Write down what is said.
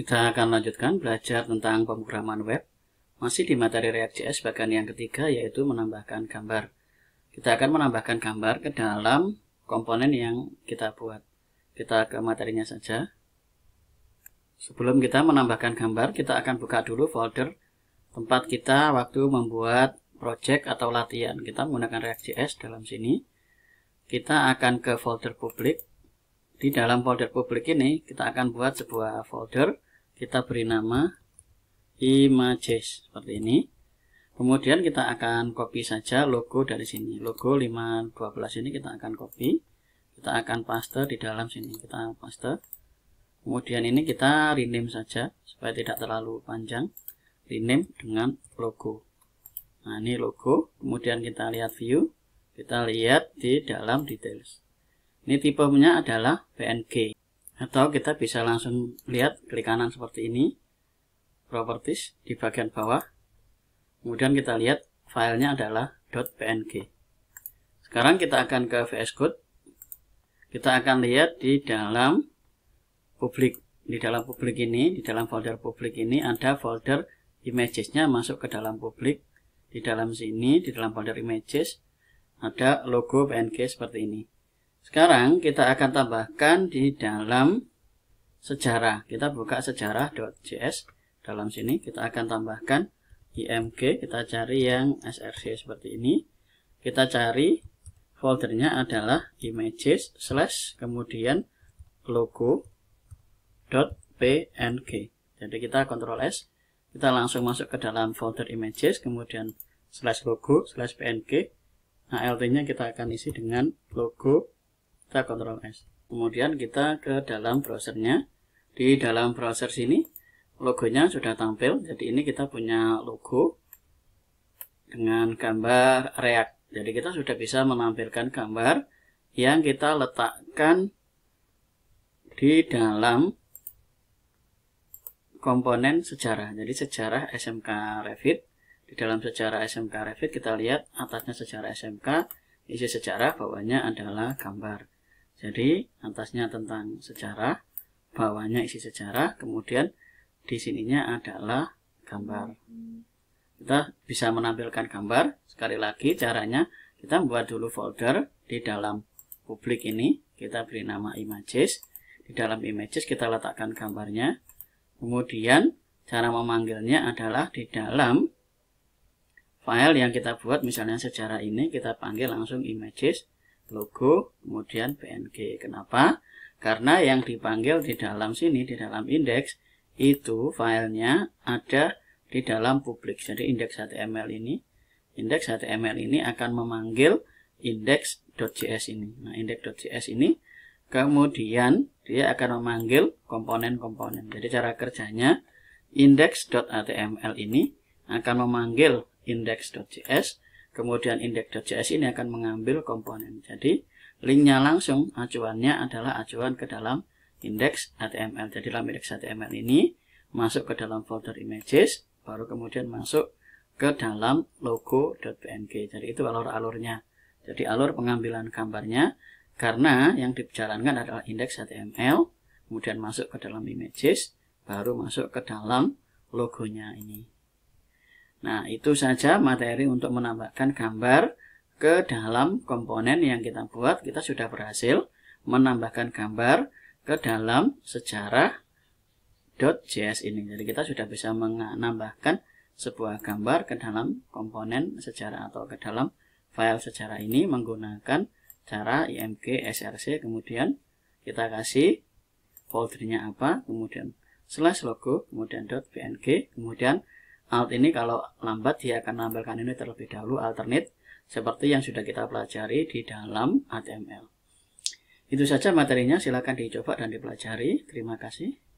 Kita akan lanjutkan belajar tentang pemrograman web, masih di materi React React.js bagian yang ketiga yaitu menambahkan gambar. Kita akan menambahkan gambar ke dalam komponen yang kita buat. Kita ke materinya saja. Sebelum kita menambahkan gambar, kita akan buka dulu folder tempat kita waktu membuat project atau latihan. Kita menggunakan React React.js dalam sini. Kita akan ke folder publik, di dalam folder publik ini kita akan buat sebuah folder kita beri nama images seperti ini kemudian kita akan copy saja logo dari sini logo 512 ini kita akan copy kita akan paste di dalam sini kita paste kemudian ini kita rename saja supaya tidak terlalu panjang rename dengan logo nah ini logo kemudian kita lihat view kita lihat di dalam details ini tipenya adalah PNG atau kita bisa langsung lihat klik kanan seperti ini properties di bagian bawah kemudian kita lihat filenya adalah .png sekarang kita akan ke VS Code kita akan lihat di dalam publik di dalam publik ini di dalam folder publik ini ada folder imagesnya masuk ke dalam publik di dalam sini di dalam folder images ada logo PNG seperti ini sekarang kita akan tambahkan di dalam sejarah. Kita buka sejarah.js. Dalam sini kita akan tambahkan img. Kita cari yang src seperti ini. Kita cari foldernya adalah images slash kemudian logo png. Jadi kita kontrol S. Kita langsung masuk ke dalam folder images. Kemudian slash logo slash png. Nah, LT-nya kita akan isi dengan logo kita kontrol S kemudian kita ke dalam browsernya di dalam browser sini logonya sudah tampil jadi ini kita punya logo dengan gambar React jadi kita sudah bisa menampilkan gambar yang kita letakkan di dalam komponen sejarah. Jadi sejarah SMK Revit. Di dalam sejarah SMK Revit kita lihat atasnya sejarah SMK, isi sejarah, bawahnya adalah gambar. Jadi atasnya tentang sejarah, bawahnya isi sejarah, kemudian di sininya adalah gambar. Kita bisa menampilkan gambar. Sekali lagi caranya kita buat dulu folder di dalam publik ini. Kita beri nama images. Di dalam images kita letakkan gambarnya. Kemudian cara memanggilnya adalah di dalam file yang kita buat misalnya sejarah ini kita panggil langsung images logo, kemudian PNG. Kenapa? Karena yang dipanggil di dalam sini, di dalam indeks, itu filenya ada di dalam publik. Jadi indeks HTML ini, indeks HTML ini akan memanggil index.js ini. Nah, index.js ini kemudian dia akan memanggil komponen-komponen. Jadi cara kerjanya index.html ini akan memanggil index.js Kemudian index.js ini akan mengambil komponen. Jadi linknya langsung acuannya adalah acuan ke dalam index HTML. Jadi dalam index HTML ini masuk ke dalam folder images, baru kemudian masuk ke dalam logo.png. Jadi itu alur-alurnya. Jadi alur pengambilan gambarnya karena yang dijalankan adalah index HTML, kemudian masuk ke dalam images, baru masuk ke dalam logonya ini. Nah, itu saja materi untuk menambahkan gambar ke dalam komponen yang kita buat. Kita sudah berhasil menambahkan gambar ke dalam sejarah .js ini. Jadi kita sudah bisa menambahkan sebuah gambar ke dalam komponen sejarah atau ke dalam file sejarah ini menggunakan cara img src kemudian kita kasih foldernya apa kemudian slash logo kemudian .png kemudian Alt ini kalau lambat dia akan menampilkan ini terlebih dahulu alternate seperti yang sudah kita pelajari di dalam HTML. Itu saja materinya, silakan dicoba dan dipelajari. Terima kasih.